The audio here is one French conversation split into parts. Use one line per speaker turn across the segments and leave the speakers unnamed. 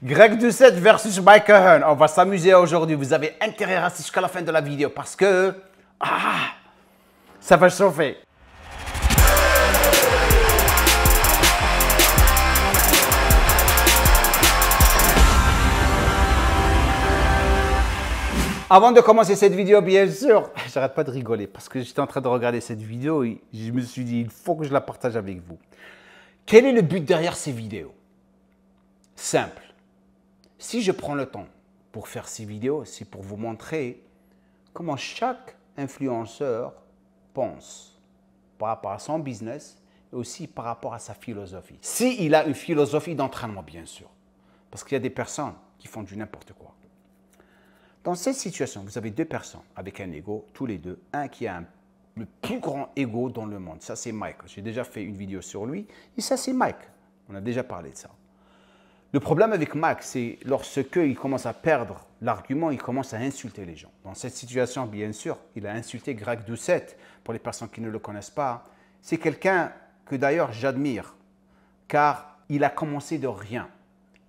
Greg Doucette versus Michael Hearn. On va s'amuser aujourd'hui. Vous avez intérêt à rester jusqu'à la fin de la vidéo parce que... Ah, ça va chauffer. Avant de commencer cette vidéo, bien sûr, j'arrête pas de rigoler parce que j'étais en train de regarder cette vidéo et je me suis dit, il faut que je la partage avec vous. Quel est le but derrière ces vidéos Simple. Si je prends le temps pour faire ces vidéos, c'est pour vous montrer comment chaque influenceur pense par rapport à son business et aussi par rapport à sa philosophie. S'il a une philosophie d'entraînement, bien sûr, parce qu'il y a des personnes qui font du n'importe quoi. Dans cette situation, vous avez deux personnes avec un ego, tous les deux. Un qui a le plus grand ego dans le monde, ça c'est Mike. J'ai déjà fait une vidéo sur lui, et ça c'est Mike. On a déjà parlé de ça. Le problème avec Max, c'est lorsque il commence à perdre l'argument, il commence à insulter les gens. Dans cette situation, bien sûr, il a insulté Greg Doucet, Pour les personnes qui ne le connaissent pas, c'est quelqu'un que d'ailleurs j'admire, car il a commencé de rien.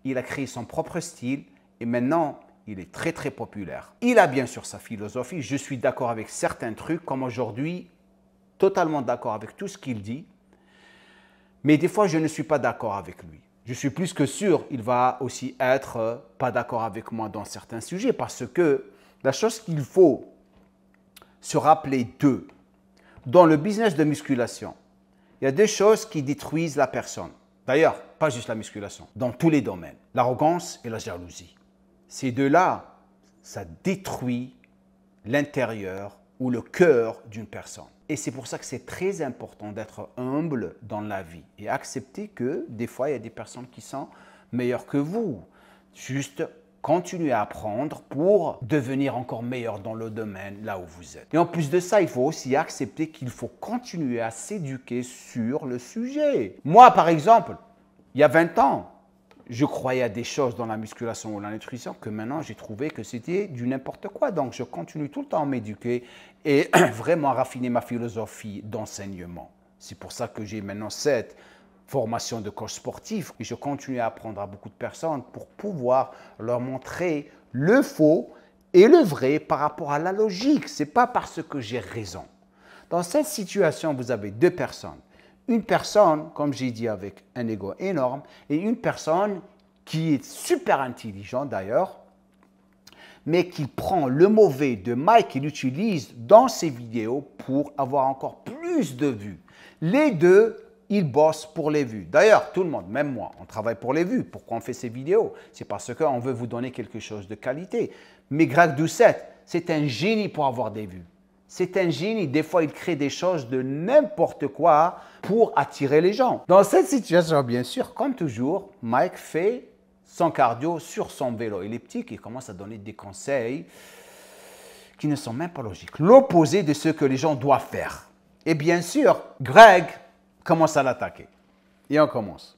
Il a créé son propre style et maintenant, il est très très populaire. Il a bien sûr sa philosophie, je suis d'accord avec certains trucs, comme aujourd'hui, totalement d'accord avec tout ce qu'il dit, mais des fois je ne suis pas d'accord avec lui je suis plus que sûr, il va aussi être euh, pas d'accord avec moi dans certains sujets parce que la chose qu'il faut se rappeler d'eux, dans le business de musculation, il y a deux choses qui détruisent la personne. D'ailleurs, pas juste la musculation, dans tous les domaines. L'arrogance et la jalousie. Ces deux-là, ça détruit l'intérieur ou le cœur d'une personne. Et c'est pour ça que c'est très important d'être humble dans la vie et accepter que des fois, il y a des personnes qui sont meilleures que vous. Juste continuer à apprendre pour devenir encore meilleur dans le domaine là où vous êtes. Et en plus de ça, il faut aussi accepter qu'il faut continuer à s'éduquer sur le sujet. Moi, par exemple, il y a 20 ans, je croyais à des choses dans la musculation ou la nutrition que maintenant j'ai trouvé que c'était du n'importe quoi. Donc je continue tout le temps à m'éduquer et vraiment à raffiner ma philosophie d'enseignement. C'est pour ça que j'ai maintenant cette formation de coach sportif et je continue à apprendre à beaucoup de personnes pour pouvoir leur montrer le faux et le vrai par rapport à la logique. C'est pas parce que j'ai raison. Dans cette situation, vous avez deux personnes une personne, comme j'ai dit, avec un ego énorme, et une personne qui est super intelligente d'ailleurs, mais qui prend le mauvais de Mike qu'il utilise dans ses vidéos pour avoir encore plus de vues. Les deux, ils bossent pour les vues. D'ailleurs, tout le monde, même moi, on travaille pour les vues. Pourquoi on fait ces vidéos C'est parce qu'on veut vous donner quelque chose de qualité. Mais Greg Doucette, c'est un génie pour avoir des vues un génie, des fois, il crée des choses de n'importe quoi pour attirer les gens. Dans cette situation, bien sûr, comme toujours, Mike fait son cardio sur son vélo elliptique. et commence à donner des conseils qui ne sont même pas logiques. L'opposé de ce que les gens doivent faire. Et bien sûr, Greg commence à l'attaquer. Et on commence.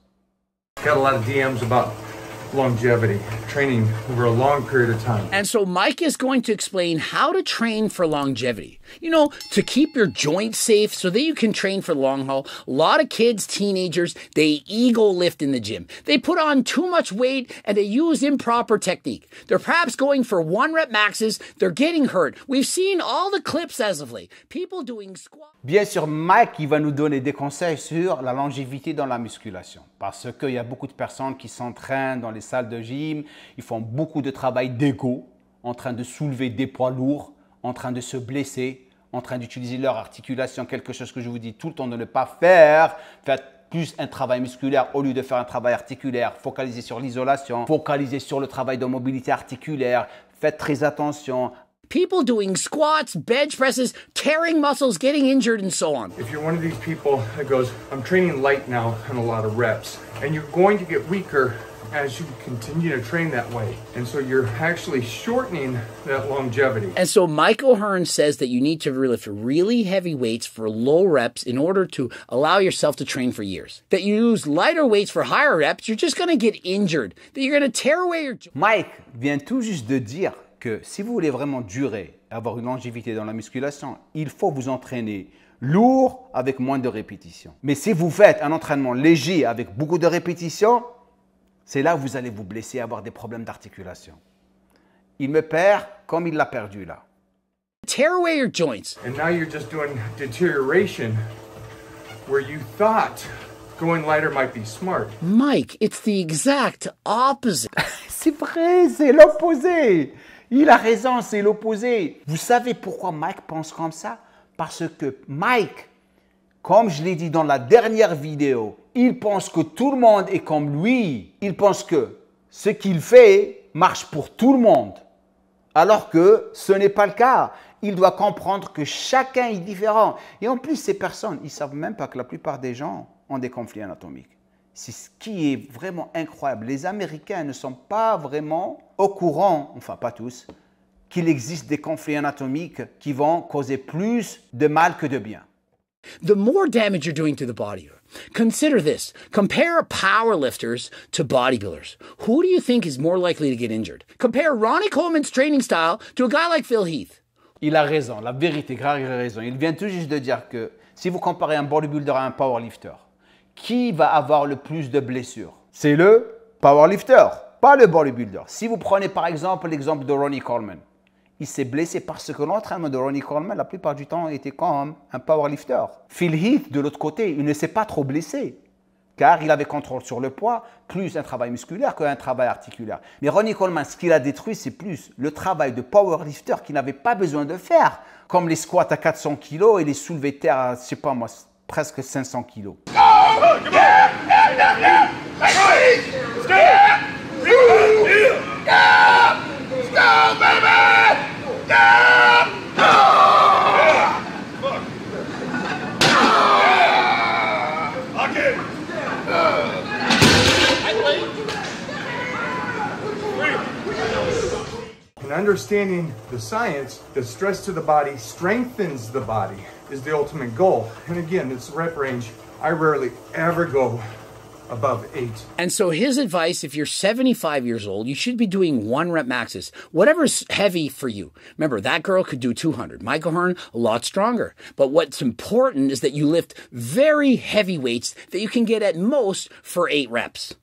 longevity, training over a long period of time.
And so Mike is going to explain how to train for longevity. You know, to keep your joints safe so that you can train for the long haul. A lot of kids, teenagers, they ego lift in the gym. They put on too much weight and they use improper technique. They're perhaps going for one rep maxes. They're getting hurt. We've seen all the clips as of late. People doing squats.
Bien sûr, Mike, il va nous donner des conseils sur la longévité dans la musculation parce qu'il y a beaucoup de personnes qui s'entraînent dans les salle salles de gym, ils font beaucoup de travail d'égo, en train de soulever des poids lourds, en train de se blesser, en train d'utiliser leur articulation, quelque chose que je vous dis tout le temps de ne pas faire. Faites plus un travail musculaire au lieu de faire un travail articulaire. Focalisez sur l'isolation, focalisez sur le travail de mobilité articulaire. Faites très attention. People doing squats, bench presses, tearing muscles, getting injured, and so on.
If you're one of these people that goes, I'm training light now and a lot of reps, and you're going to get weaker as you continue to train that way. And so you're actually shortening that longevity.
And so Michael Hearn says that you need to lift really heavy weights for low reps in order to allow yourself to train for years. That you use lighter weights for higher reps, you're just going to get
injured. That you're going to tear away your Mike vient tout juste de dire que si vous voulez vraiment durer, avoir une longévité dans la musculation, il faut vous entraîner lourd avec moins de répétitions. Mais si vous faites un entraînement léger avec beaucoup de répétitions, c'est là où vous allez vous blesser, avoir des problèmes d'articulation. Il me perd comme il l'a perdu là. Tear away your joints. And now you're just doing deterioration
where you thought going lighter might be smart.
Mike, it's the exact
opposite. c'est vrai, c'est l'opposé. Il a raison, c'est l'opposé. Vous savez pourquoi Mike pense comme ça Parce que Mike, comme je l'ai dit dans la dernière vidéo, il pense que tout le monde est comme lui. Il pense que ce qu'il fait marche pour tout le monde. Alors que ce n'est pas le cas. Il doit comprendre que chacun est différent. Et en plus, ces personnes, ils ne savent même pas que la plupart des gens ont des conflits anatomiques. C'est ce qui est vraiment incroyable. Les Américains ne sont pas vraiment au courant, enfin pas tous, qu'il existe des conflits anatomiques qui vont causer plus de mal que de bien the more
damage you're doing to the body. Consider this. Compare powerlifters to bodybuilders. Who do you think is more likely to get injured? Compare Ronnie Coleman's training style to a guy like Phil
Heath. Il a raison, la vérité, grave a raison. Il vient tout juste de dire que si vous comparez un bodybuilder à un powerlifter, qui va avoir le plus de blessures C'est le powerlifter, pas le bodybuilder. Si vous prenez par exemple l'exemple de Ronnie Coleman, il s'est blessé parce que l'entraînement de Ronnie Coleman, la plupart du temps, était comme un powerlifter. Phil Heath, de l'autre côté, il ne s'est pas trop blessé, car il avait contrôle sur le poids, plus un travail musculaire qu'un travail articulaire. Mais Ronnie Coleman, ce qu'il a détruit, c'est plus le travail de powerlifter qu'il n'avait pas besoin de faire, comme les squats à 400 kg et les soulevés terre à, je sais pas moi, presque 500 kg.
understanding the science that stress to the body strengthens the body is the ultimate goal. And again, it's rep range. I rarely ever go above eight.
And so his advice, if you're 75 years old, you should be doing one rep maxes, whatever's heavy for you. Remember, that girl could do 200. Michael Hearn, a lot stronger. But what's important is that you lift very heavy weights that you can get at most for eight reps.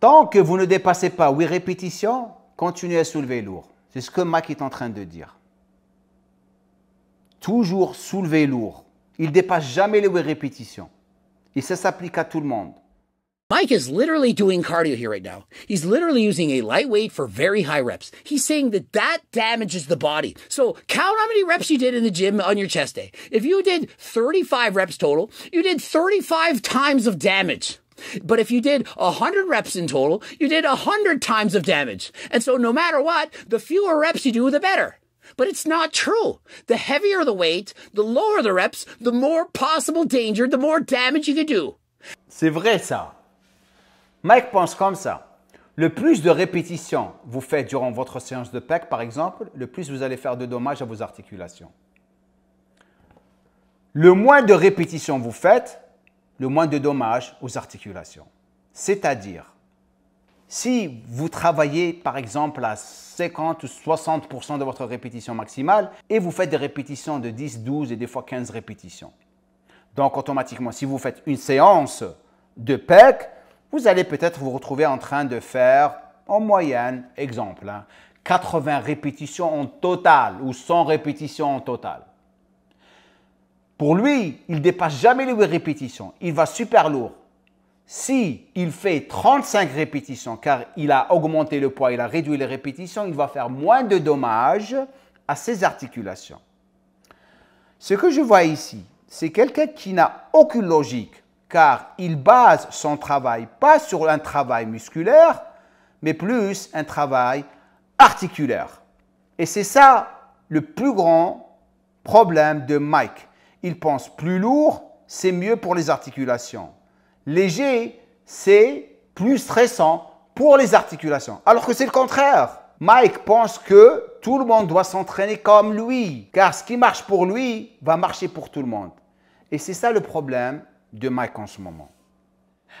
Tant que vous ne dépassez pas 8 répétitions, continuez à soulever lourd. C'est ce que Mac est en train de dire. Toujours soulever lourd. Il dépasse jamais les 8 répétitions. Et ça s'applique à tout le monde. Mike is literally
doing cardio here right now. He's literally using a light weight for very high reps. He's saying that that damages the body. So count how many reps you did in the gym on your chest day. If you did 35 reps total, you did 35 times of damage. But if you did 100 reps in total, you did 100 times of damage. And so no matter what, the fewer reps you do, the better. But it's not true. The heavier the weight, the lower the reps, the more
possible danger, the more damage you can do. C'est vrai ça. Mike pense comme ça. Le plus de répétitions vous faites durant votre séance de PEC, par exemple, le plus vous allez faire de dommages à vos articulations. Le moins de répétitions vous faites, le moins de dommages aux articulations. C'est-à-dire, si vous travaillez par exemple à 50 ou 60% de votre répétition maximale et vous faites des répétitions de 10, 12 et des fois 15 répétitions. Donc automatiquement, si vous faites une séance de PEC, vous allez peut-être vous retrouver en train de faire, en moyenne, exemple, 80 hein, répétitions en total ou 100 répétitions en total. Pour lui, il dépasse jamais les 8 répétitions. Il va super lourd. Si il fait 35 répétitions, car il a augmenté le poids, il a réduit les répétitions, il va faire moins de dommages à ses articulations. Ce que je vois ici, c'est quelqu'un qui n'a aucune logique car il base son travail pas sur un travail musculaire, mais plus un travail articulaire. Et c'est ça le plus grand problème de Mike. Il pense plus lourd, c'est mieux pour les articulations. Léger, c'est plus stressant pour les articulations. Alors que c'est le contraire. Mike pense que tout le monde doit s'entraîner comme lui, car ce qui marche pour lui va marcher pour tout le monde. Et c'est ça le problème de Mike en ce moment.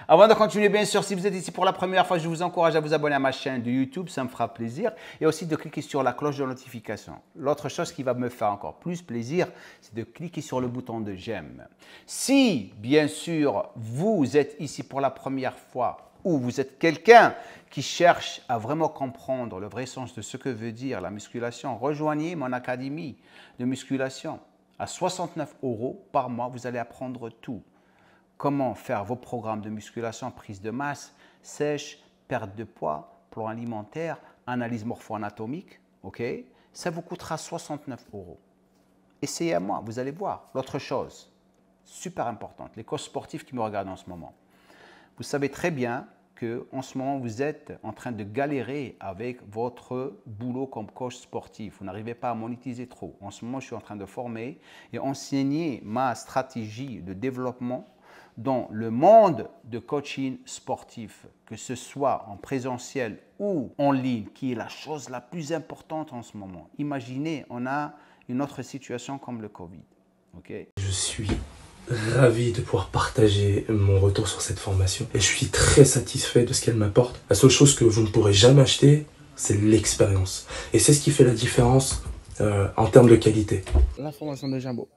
Avant de continuer, bien sûr, si vous êtes ici pour la première fois, je vous encourage à vous abonner à ma chaîne de YouTube, ça me fera plaisir, et aussi de cliquer sur la cloche de notification. L'autre chose qui va me faire encore plus plaisir, c'est de cliquer sur le bouton de j'aime. Si, bien sûr, vous êtes ici pour la première fois, ou vous êtes quelqu'un qui cherche à vraiment comprendre le vrai sens de ce que veut dire la musculation, rejoignez mon académie de musculation. À 69 euros par mois, vous allez apprendre tout comment faire vos programmes de musculation, prise de masse, sèche, perte de poids, plan alimentaire, analyse morpho-anatomique, ok Ça vous coûtera 69 euros. Essayez à moi, vous allez voir. L'autre chose, super importante, les coachs sportifs qui me regardent en ce moment. Vous savez très bien que en ce moment vous êtes en train de galérer avec votre boulot comme coach sportif. Vous n'arrivez pas à monétiser trop. En ce moment, je suis en train de former et enseigner ma stratégie de développement dans le monde de coaching sportif, que ce soit en présentiel ou en ligne, qui est la chose la plus importante en ce moment. Imaginez, on a une autre situation comme le Covid. Je suis ravi de pouvoir partager mon retour sur cette formation et je suis très satisfait de ce qu'elle m'apporte. La seule chose que vous ne pourrez jamais acheter, c'est l'expérience. Et c'est ce qui fait la différence euh, en termes de qualité. La formation de Jambo,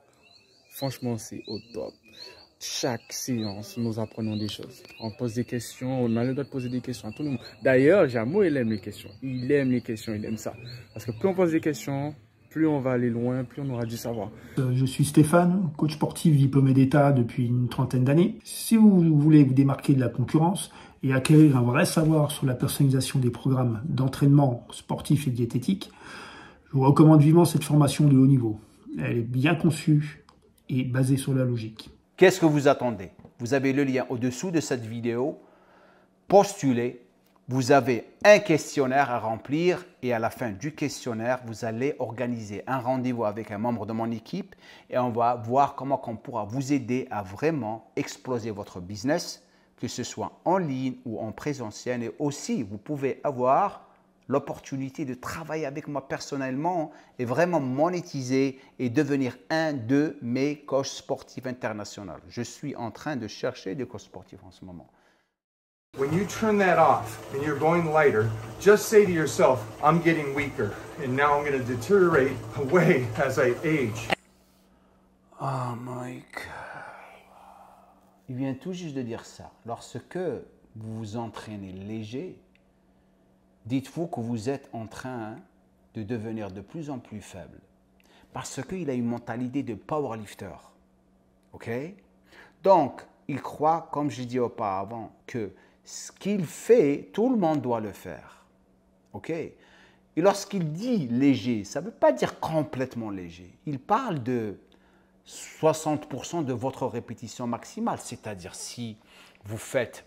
franchement, c'est au top chaque séance, nous apprenons des choses. On pose des questions, on a le droit de poser des questions à tout le monde. D'ailleurs, Jamo, il aime les questions. Il aime les questions, il aime ça. Parce que plus on pose des questions, plus on va aller loin, plus on aura du savoir. Euh, je suis Stéphane, coach sportif diplômé d'État depuis une trentaine d'années. Si vous voulez vous démarquer de la concurrence et acquérir un vrai savoir sur la personnalisation des programmes d'entraînement sportif et diététique, je vous recommande vivement cette formation de haut niveau. Elle est bien conçue et basée sur la logique. Qu'est-ce que vous attendez Vous avez le lien au-dessous de cette vidéo. Postulez. Vous avez un questionnaire à remplir et à la fin du questionnaire, vous allez organiser un rendez-vous avec un membre de mon équipe et on va voir comment on pourra vous aider à vraiment exploser votre business, que ce soit en ligne ou en présentiel. Et aussi, vous pouvez avoir l'opportunité de travailler avec moi personnellement et vraiment monétiser et devenir un de mes coachs sportifs internationaux. Je suis en train de chercher des coachs sportifs en ce moment. When you turn
that off and you're going lighter, just say to yourself, I'm getting weaker and now I'm going to deteriorate away as I age.
Oh my God. Il vient tout juste de dire ça. Lorsque vous vous entraînez léger, dites-vous que vous êtes en train de devenir de plus en plus faible parce qu'il a une mentalité de powerlifter. OK Donc, il croit, comme je dit auparavant, que ce qu'il fait, tout le monde doit le faire. OK Et lorsqu'il dit léger, ça ne veut pas dire complètement léger. Il parle de 60% de votre répétition maximale, c'est-à-dire si vous faites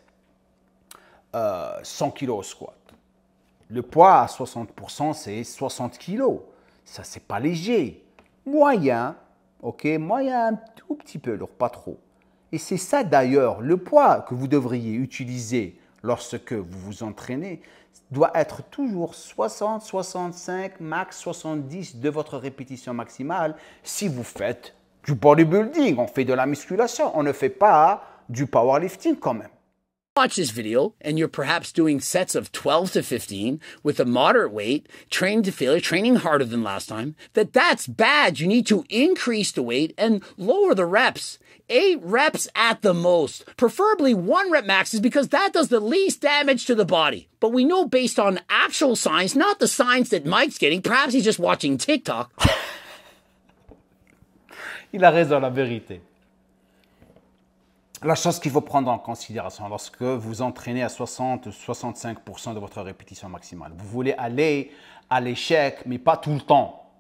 100 euh, kg au squat le poids à 60%, c'est 60 kg. Ça, c'est pas léger. Moyen, ok, moyen un tout petit peu, alors pas trop. Et c'est ça d'ailleurs, le poids que vous devriez utiliser lorsque vous vous entraînez doit être toujours 60, 65, max 70 de votre répétition maximale si vous faites du bodybuilding, on fait de la musculation, on ne fait pas du powerlifting quand même. watch this video and you're
perhaps doing sets of 12 to 15 with a moderate weight, training to failure, training harder than last time, that that's bad. You need to increase the weight and lower the reps. Eight reps at the most, preferably one rep maxes because that does the least damage to the body. But we know based on actual science, not the science that Mike's getting, perhaps he's just watching TikTok.
Il a raison, la vérité. La chose qu'il faut prendre en considération lorsque vous entraînez à 60-65% de votre répétition maximale, vous voulez aller à l'échec, mais pas tout le temps.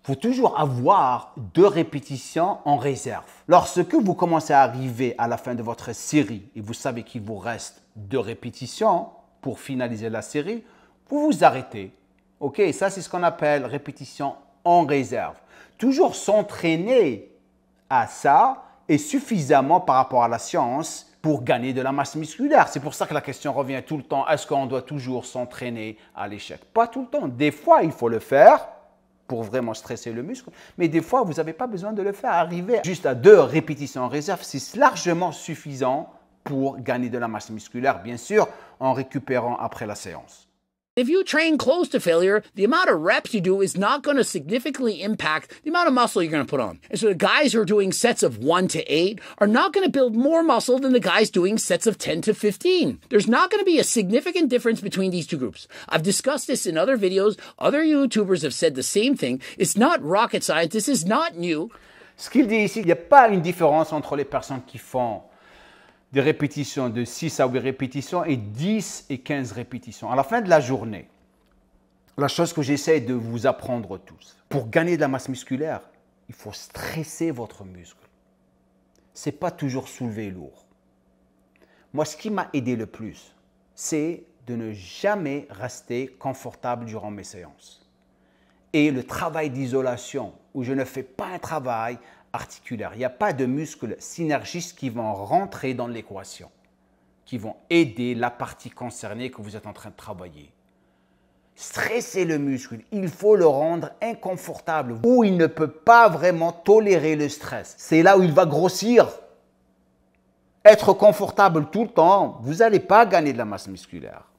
Il faut toujours avoir deux répétitions en réserve. Lorsque vous commencez à arriver à la fin de votre série et vous savez qu'il vous reste deux répétitions pour finaliser la série, vous vous arrêtez. OK, ça c'est ce qu'on appelle répétition en réserve. Toujours s'entraîner à ça, et suffisamment par rapport à la science pour gagner de la masse musculaire. C'est pour ça que la question revient tout le temps, est-ce qu'on doit toujours s'entraîner à l'échec Pas tout le temps. Des fois, il faut le faire pour vraiment stresser le muscle, mais des fois, vous n'avez pas besoin de le faire. Arriver juste à deux répétitions en réserve, c'est largement suffisant pour gagner de la masse musculaire, bien sûr, en récupérant après la séance.
If you train close to failure, the amount of reps you do is not going to significantly impact the amount of muscle you're going to put on. And so the guys who are doing sets of one to eight are not going to build more muscle than the guys doing sets of 10 to 15. There's not going to be a significant difference between these two groups. I've discussed this in other videos. Other YouTubers have said the same thing. It's not rocket science. This is not new. Ce qu'il dit ici, il n'y a pas une
différence entre les personnes qui font des répétitions, de 6 à 8 répétitions et 10 et 15 répétitions. À la fin de la journée, la chose que j'essaie de vous apprendre tous, pour gagner de la masse musculaire, il faut stresser votre muscle. C'est pas toujours soulever lourd. Moi, ce qui m'a aidé le plus, c'est de ne jamais rester confortable durant mes séances. Et le travail d'isolation, où je ne fais pas un travail articulaire. Il n'y a pas de muscles synergistes qui vont rentrer dans l'équation, qui vont aider la partie concernée que vous êtes en train de travailler. Stresser le muscle, il faut le rendre inconfortable, où il ne peut pas vraiment tolérer le stress. C'est là où il va grossir. Être confortable tout le temps, vous n'allez pas gagner de la masse musculaire.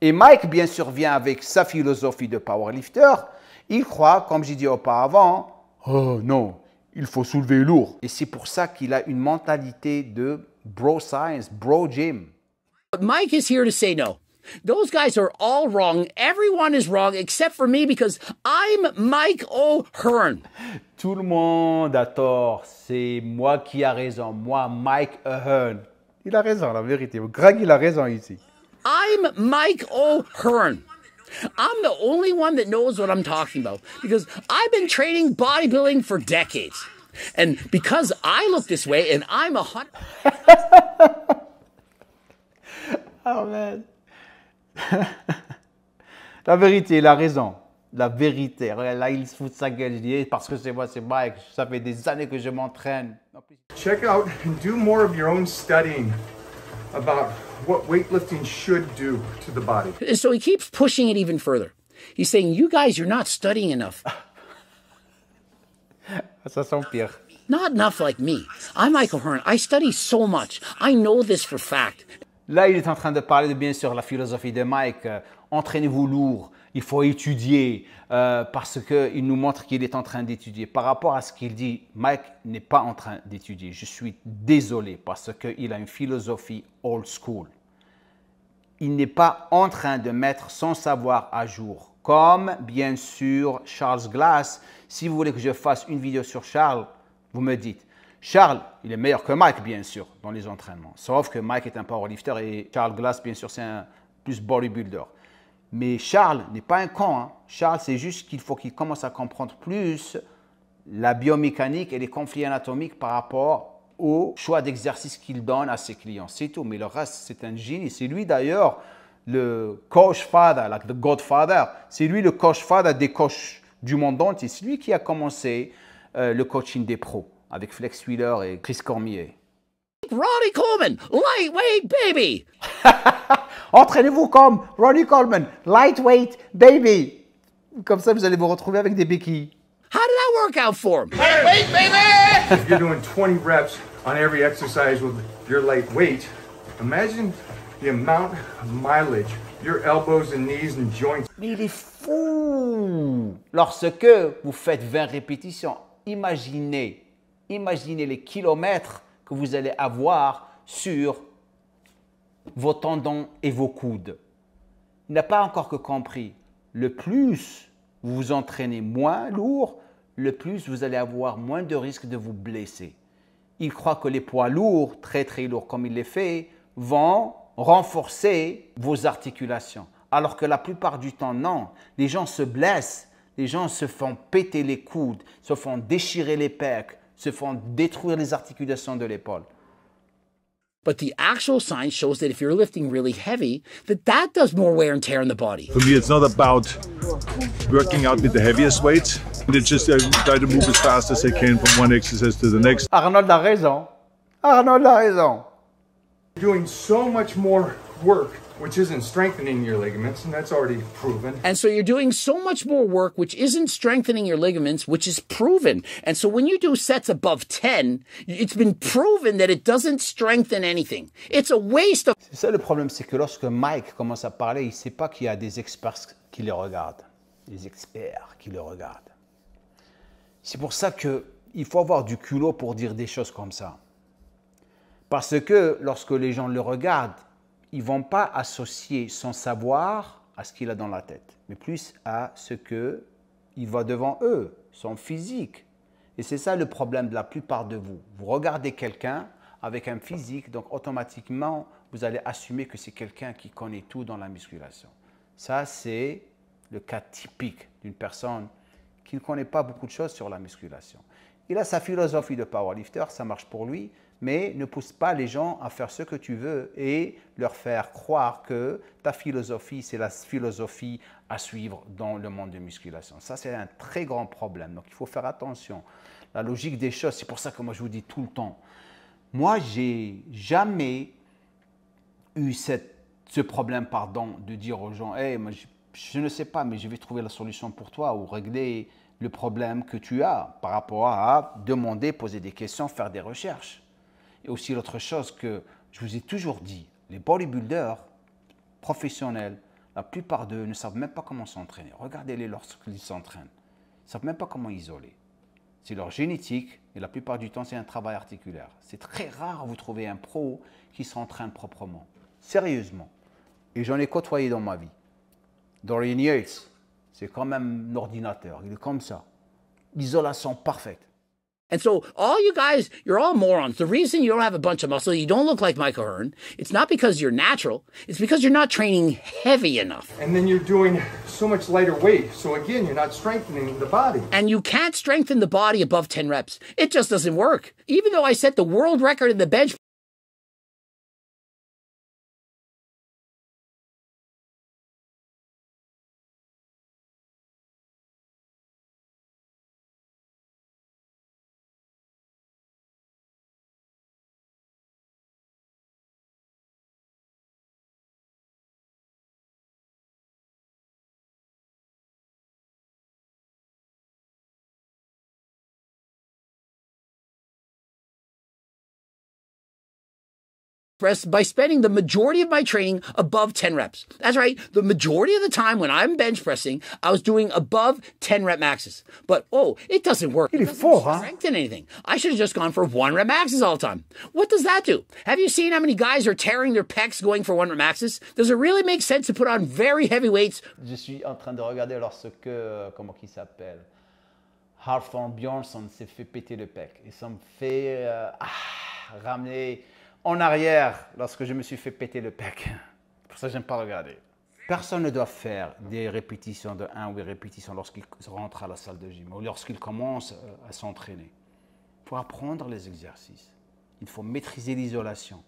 Et Mike, bien sûr, vient avec sa philosophie de powerlifter. Il croit, comme j'ai dit auparavant, oh non, il faut soulever lourd. Et c'est pour ça qu'il a une mentalité de bro science, bro gym.
Mike is here to say no. Those guys are all wrong. Everyone is wrong except for me because I'm Mike
O'Hearn. Tout le monde a tort. C'est moi qui a raison. Moi, Mike O'Hearn. Il a raison, la vérité. Greg, il a raison ici.
I'm Mike
O'Hearn. I'm the only one that knows what I'm
talking about because I've been training bodybuilding for decades. And because I
look this way and
I'm a hot. oh
man. La vérité, la raison. La vérité. Là, il se fout de sa gueule. Je dis, eh, parce que c'est moi, c'est Mike. Ça fait des années que je m'entraîne. Check out and do more of your own studying about what weightlifting
should do to the body. And
so he keeps pushing it even further. He's saying, You guys, you're not studying enough. Not enough like me.
I'm Michael Hearn. I study so much. I know this for fact. Là, il est en train de parler de, bien sûr, la philosophie de Mike. Euh, entraînez-vous lourd, il faut étudier euh, parce qu'il nous montre qu'il est en train d'étudier. Par rapport à ce qu'il dit, Mike n'est pas en train d'étudier. Je suis désolé parce qu'il a une philosophie old school. Il n'est pas en train de mettre son savoir à jour. Comme bien sûr Charles Glass. Si vous voulez que je fasse une vidéo sur Charles, vous me dites. Charles, il est meilleur que Mike, bien sûr, dans les entraînements. Sauf que Mike est un powerlifter et Charles Glass, bien sûr, c'est un plus bodybuilder. Mais Charles n'est pas un con. Hein. Charles, c'est juste qu'il faut qu'il commence à comprendre plus la biomécanique et les conflits anatomiques par rapport au choix d'exercice qu'il donne à ses clients. C'est tout. Mais le reste, c'est un génie. C'est lui d'ailleurs le coach father, like the godfather. C'est lui le coach father des coachs du monde entier. C'est lui qui a commencé euh, le coaching des pros avec Flex Wheeler et Chris Cormier. Ronnie
Coleman, lightweight baby!
Entraînez-vous comme Ronnie Coleman, lightweight baby. Comme ça, vous allez vous retrouver avec des béquilles. How did I work out for me? Lightweight baby! If you're doing 20
reps on every exercise with your lightweight, imagine the amount of mileage your elbows and knees and joints.
Mais il est fou! Lorsque vous faites 20 répétitions, imaginez, imaginez les kilomètres que vous allez avoir sur vos tendons et vos coudes. Il n'a pas encore que compris. Le plus vous vous entraînez moins lourd, le plus vous allez avoir moins de risques de vous blesser. Il croit que les poids lourds, très très lourds comme il les fait, vont renforcer vos articulations. Alors que la plupart du temps, non. Les gens se blessent, les gens se font péter les coudes, se font déchirer les pecs, se font détruire les articulations de l'épaule. But the actual science shows that if you're lifting really heavy,
that that does more wear and tear on the body.
For me, it's not about working out with the heaviest weights. It's just I try to move as fast as I can from one exercise to the next.
Arnold a raison. Arnold a raison. Doing so much more work
which isn't strengthening your ligaments, and that's already proven. And so you're doing so much more work, which isn't strengthening your ligaments, which is proven. And so when you do sets above 10, it's
been proven that it doesn't strengthen anything. It's a waste of. C'est ça le problème, c'est que lorsque Mike commence à parler, il ne sait pas qu'il y a des experts qui le regardent. Des experts qui le regardent. C'est pour ça qu'il faut avoir du culot pour dire des choses comme ça. Parce que lorsque les gens le regardent, ils ne vont pas associer son savoir à ce qu'il a dans la tête, mais plus à ce que il va devant eux, son physique. Et c'est ça le problème de la plupart de vous. Vous regardez quelqu'un avec un physique, donc automatiquement, vous allez assumer que c'est quelqu'un qui connaît tout dans la musculation. Ça, c'est le cas typique d'une personne qui ne connaît pas beaucoup de choses sur la musculation. Il a sa philosophie de powerlifter, ça marche pour lui, mais ne pousse pas les gens à faire ce que tu veux et leur faire croire que ta philosophie, c'est la philosophie à suivre dans le monde de musculation. Ça, c'est un très grand problème. Donc, il faut faire attention. La logique des choses, c'est pour ça que moi, je vous dis tout le temps, moi, j'ai jamais eu ce problème, pardon, de dire aux gens, hey, je ne sais pas, mais je vais trouver la solution pour toi ou régler le problème que tu as par rapport à demander, poser des questions, faire des recherches. Et aussi l'autre chose que je vous ai toujours dit, les bodybuilders professionnels, la plupart d'eux ne savent même pas comment s'entraîner. Regardez-les lorsqu'ils s'entraînent. Ils ne savent même pas comment isoler. C'est leur génétique et la plupart du temps, c'est un travail articulaire. C'est très rare vous trouvez un pro qui s'entraîne proprement. Sérieusement. Et j'en ai côtoyé dans ma vie. Dorian Yates, c'est quand même un ordinateur. Il est comme ça. Isolation parfaite. And so all you guys, you're all
morons. The reason you don't have a bunch of muscle, you don't look like Michael Hearn, it's not because you're natural. It's because you're not training heavy enough. And then you're doing so much lighter weight. So again, you're not strengthening the body. And you can't strengthen the body above 10 reps. It just doesn't work. Even though I set
the world record in the bench by spending the majority of my training above
10 reps. That's right. The majority of the time when I'm bench pressing, I was doing above 10 rep maxes. But oh, it doesn't work. It doesn't full, strengthen huh? anything. I should have just gone for one rep maxes all the time. What does that do? Have you seen how many guys are tearing their pecs going for one rep maxes? Does it really make sense to put on very heavy weights?
Je suis en train de regarder lorsque euh, comment qu'il s'appelle. Hartford Bjornsson s'est fait péter le pec et ça me fait euh, ah, ramener en arrière lorsque je me suis fait péter le pec. Pour ça, j'aime pas regarder. Personne ne doit faire des répétitions de 1 ou des répétitions lorsqu'il rentre à la salle de gym ou lorsqu'il commence euh, à s'entraîner. Pour apprendre les exercices, il faut maîtriser l'isolation.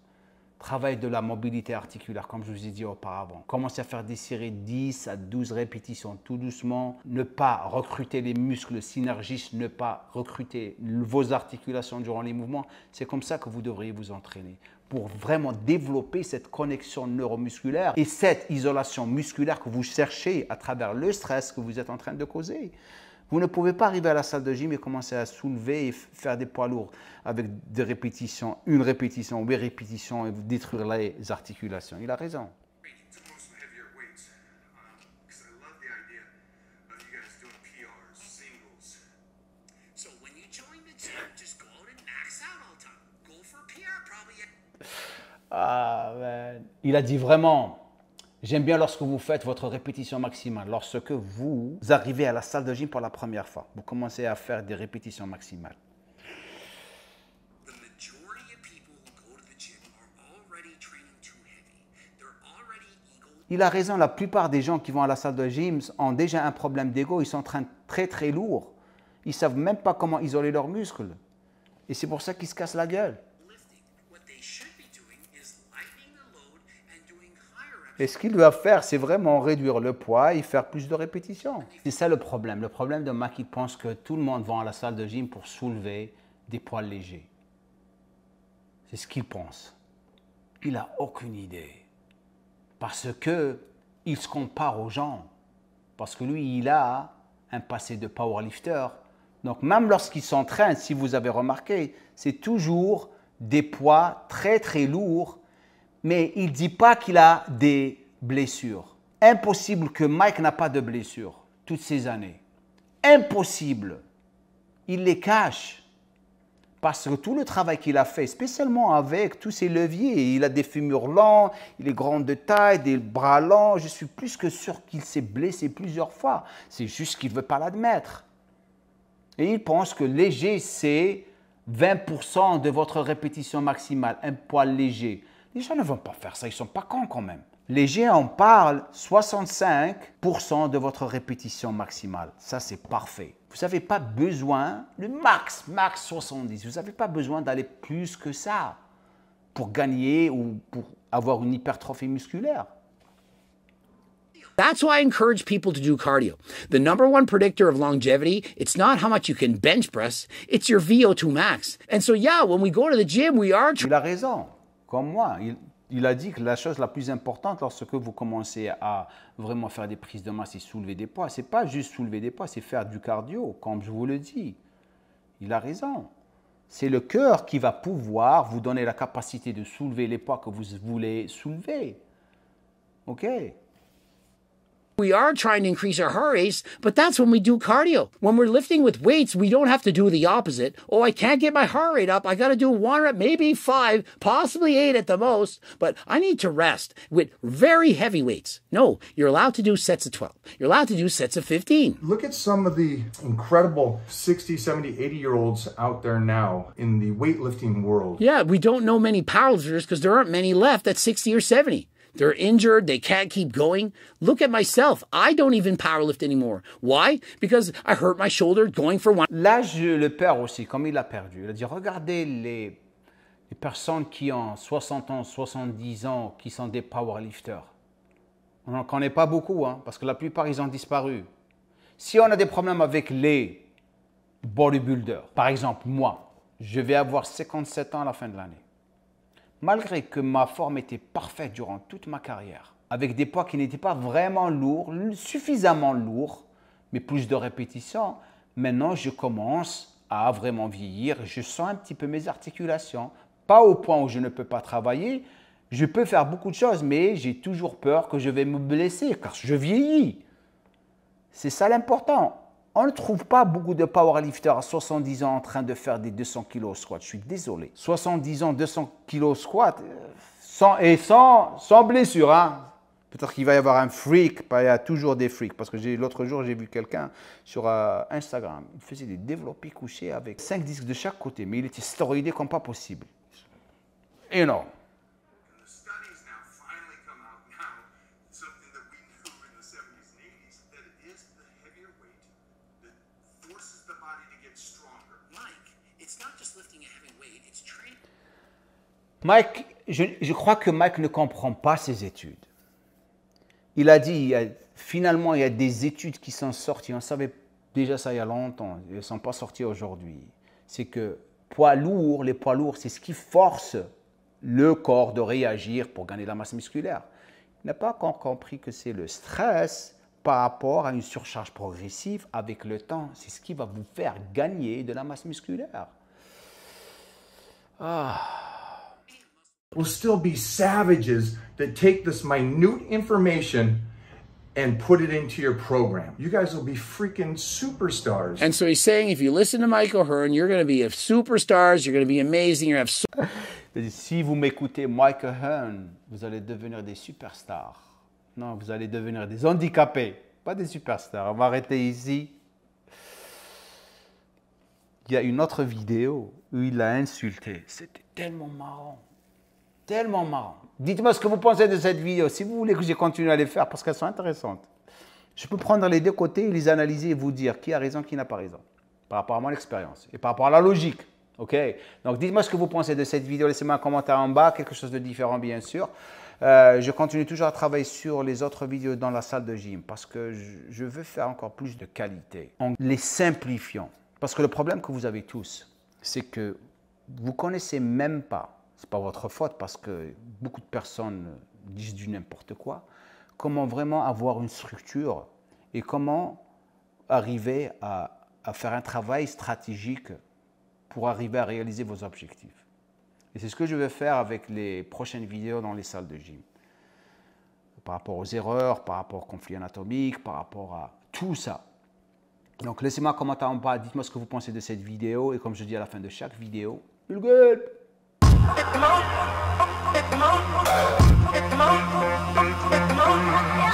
Travail de la mobilité articulaire, comme je vous ai dit auparavant. Commencez à faire des séries 10 à 12 répétitions tout doucement. Ne pas recruter les muscles synergistes, ne pas recruter vos articulations durant les mouvements. C'est comme ça que vous devriez vous entraîner pour vraiment développer cette connexion neuromusculaire et cette isolation musculaire que vous cherchez à travers le stress que vous êtes en train de causer. Vous ne pouvez pas arriver à la salle de gym et commencer à soulever et faire des poids lourds avec des répétitions, une répétition, huit répétitions et détruire les articulations. Il a raison. Ah, man. Il a dit vraiment. J'aime bien lorsque vous faites votre répétition maximale, lorsque vous arrivez à la salle de gym pour la première fois, vous commencez à faire des répétitions maximales. Il a raison, la plupart des gens qui vont à la salle de gym ont déjà un problème d'ego, ils sont en train très très lourd. Ils ne savent même pas comment isoler leurs muscles. Et c'est pour ça qu'ils se cassent la gueule. Et ce qu'il doit faire, c'est vraiment réduire le poids et faire plus de répétitions. C'est ça le problème. Le problème de Mac, il pense que tout le monde va à la salle de gym pour soulever des poids légers. C'est ce qu'il pense. Il n'a aucune idée. Parce que il se compare aux gens. Parce que lui, il a un passé de powerlifter. Donc même lorsqu'il s'entraîne, si vous avez remarqué, c'est toujours des poids très très lourds mais il ne dit pas qu'il a des blessures. Impossible que Mike n'a pas de blessures toutes ces années. Impossible. Il les cache. Parce que tout le travail qu'il a fait, spécialement avec tous ses leviers, il a des fémurs lents, il est grand de taille, des bras lents, je suis plus que sûr qu'il s'est blessé plusieurs fois. C'est juste qu'il ne veut pas l'admettre. Et il pense que léger, c'est 20% de votre répétition maximale, un poids léger. Les gens ne vont pas faire ça, ils ne sont pas cons quand même. Les gens parlent 65% de votre répétition maximale. Ça, c'est parfait. Vous n'avez pas besoin, le max, max 70, vous n'avez pas besoin d'aller plus que ça pour gagner ou pour avoir une hypertrophie musculaire.
That's why I encourage people to do cardio. The number one predictor of longevity, it's not how much you can bench press, it's your VO2 max. And so yeah, when we go to
the gym, we are... Il a raison comme moi. Il, a dit que la chose la plus importante lorsque vous commencez à vraiment faire des prises de masse et soulever des poids, c'est pas juste soulever des poids, c'est faire du cardio, comme je vous le dis. Il a raison. C'est le cœur qui va pouvoir vous donner la capacité de soulever les poids que vous voulez soulever. OK
We are trying to increase our heart rates, but that's when we do cardio. When we're lifting with weights, we don't have to do the opposite. Oh, I can't get my heart rate up. I got to do one rep, maybe five, possibly eight at the most, but I need to rest with very heavy weights. No, you're allowed to do sets of 12. You're allowed to do sets of 15. Look at some of the
incredible 60, 70, 80 year olds out there now in the weightlifting
world. Yeah, we don't know many powerlifters because there aren't many left at 60 or 70. They're injured. They can't keep going. Look at myself. I don't even powerlift anymore. Why? Because I
hurt my shoulder going for Là, je le perds aussi, comme il l'a perdu. Il a dit, regardez les, personnes qui ont 60 ans, 70 ans, qui sont des powerlifters. On n'en connaît pas beaucoup, hein, parce que la plupart, ils ont disparu. Si on a des problèmes avec les bodybuilders, par exemple, moi, je vais avoir 57 ans à la fin de l'année. Malgré que ma forme était parfaite durant toute ma carrière, avec des poids qui n'étaient pas vraiment lourds, suffisamment lourds, mais plus de répétitions, maintenant je commence à vraiment vieillir, je sens un petit peu mes articulations, pas au point où je ne peux pas travailler, je peux faire beaucoup de choses, mais j'ai toujours peur que je vais me blesser, car je vieillis. C'est ça l'important. On ne trouve pas beaucoup de powerlifters à 70 ans en train de faire des 200 kg squat. Je suis désolé. 70 ans, 200 kg squat, euh, sans, et sans, blessure. Hein. Peut-être qu'il va y avoir un freak, il y a toujours des freaks. Parce que l'autre jour, j'ai vu quelqu'un sur euh, Instagram. Il faisait des développés couchés avec 5 disques de chaque côté, mais il était stéroïdé comme pas possible. Énorme. Mike, je, crois que Mike ne comprend pas ses études. Il a dit, finalement, il y a des études qui sont sorties. On savait déjà ça il y a longtemps. Elles ne sont pas sorties aujourd'hui. C'est que poids lourd, les poids lourds, c'est ce qui force le corps de réagir pour gagner de la masse musculaire. Il n'a pas encore compris que c'est le stress par rapport à une surcharge progressive avec le temps. C'est ce qui va vous faire gagner de la masse musculaire.
Ah. will still be savages that take this minute information and put it into your program. You guys will be freaking superstars.
And so he's saying if you listen to Michael Hearn, you're going to be superstars, you're going to be amazing, you're going
to have so Si vous m'écoutez Michael Hearn, vous allez devenir des superstars. Non, vous allez devenir des handicapés, pas des superstars. On va arrêter ici. Il y a une autre vidéo où il a insulté. C'était tellement marrant. Tellement marrant. Dites-moi ce que vous pensez de cette vidéo, si vous voulez que je continue à les faire, parce qu'elles sont intéressantes. Je peux prendre les deux côtés, les analyser et vous dire qui a raison, qui n'a pas raison, par rapport à mon expérience et par rapport à la logique. Ok Donc dites-moi ce que vous pensez de cette vidéo, laissez-moi un commentaire en bas, quelque chose de différent bien sûr. Euh, je continue toujours à travailler sur les autres vidéos dans la salle de gym parce que je veux faire encore plus de qualité en les simplifiant. Parce que le problème que vous avez tous, c'est que vous connaissez même pas n'est pas votre faute parce que beaucoup de personnes disent du n'importe quoi. Comment vraiment avoir une structure et comment arriver à, faire un travail stratégique pour arriver à réaliser vos objectifs. Et c'est ce que je vais faire avec les prochaines vidéos dans les salles de gym. Par rapport aux erreurs, par rapport aux conflits anatomiques, par rapport à tout ça. Donc laissez-moi un commentaire en bas, dites-moi ce que vous pensez de cette vidéo. Et comme je dis à la fin de chaque vidéo, le gueule
It's the moon. It's the moon. It's the moon. Hit the moon.